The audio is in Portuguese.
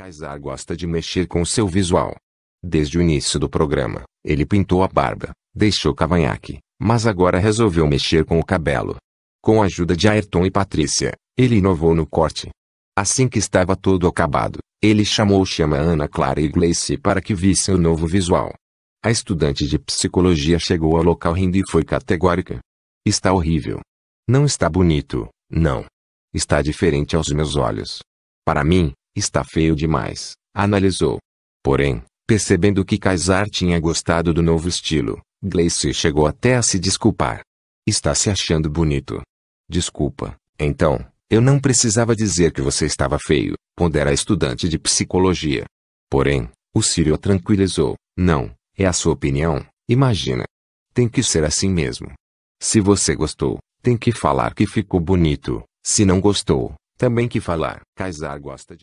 Kaysar gosta de mexer com seu visual. Desde o início do programa, ele pintou a barba, deixou cavanhaque, mas agora resolveu mexer com o cabelo. Com a ajuda de Ayrton e Patrícia, ele inovou no corte. Assim que estava todo acabado, ele chamou chama Ana Clara e Gleice para que vissem o novo visual. A estudante de psicologia chegou ao local rindo e foi categórica. Está horrível. Não está bonito, não. Está diferente aos meus olhos. Para mim, Está feio demais, analisou. Porém, percebendo que Kaysar tinha gostado do novo estilo, Gleice chegou até a se desculpar. Está se achando bonito. Desculpa, então, eu não precisava dizer que você estava feio, pondera a estudante de psicologia. Porém, o Sírio a tranquilizou. Não, é a sua opinião, imagina. Tem que ser assim mesmo. Se você gostou, tem que falar que ficou bonito. Se não gostou, também que falar. Kaysar gosta de.